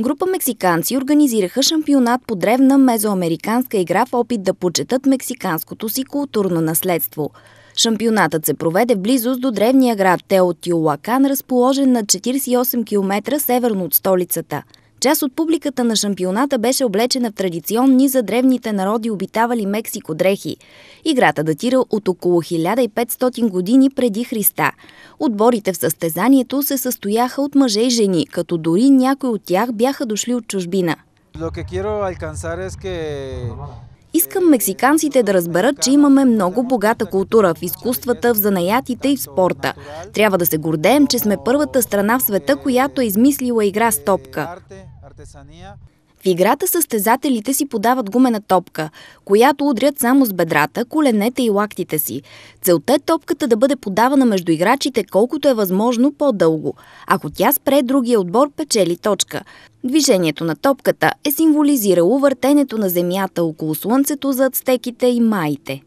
Група мексиканци организираха шампионат по древна мезоамериканска игра в опит да почетат мексиканското си културно наследство. Шампионатът се проведе в близост до древния град Теотиуакан, разположен на 48 км северно от столицата – Част от публиката на шампионата беше облечена в традиционни за древните народи обитавали Мексико дрехи. Играта датира от около 1500 години преди Христа. Отборите в състезанието се състояха от мъже и жени, като дори някои от тях бяха дошли от чужбина. Lo que Искам мексиканците да разберат, че имаме много богата култура в изкуствата, в занаятите и в спорта. Трябва да се гордеем, че сме първата страна в света, която е измислила игра с топка. В играта състезателите си подават гумена топка, която удрят само с бедрата, коленете и лактите си. Целта е топката да бъде подавана между играчите колкото е възможно по-дълго. Ако тя спре, другия отбор печели точка. Движението на топката е символизирало въртенето на Земята около Слънцето за ацтеките и маите.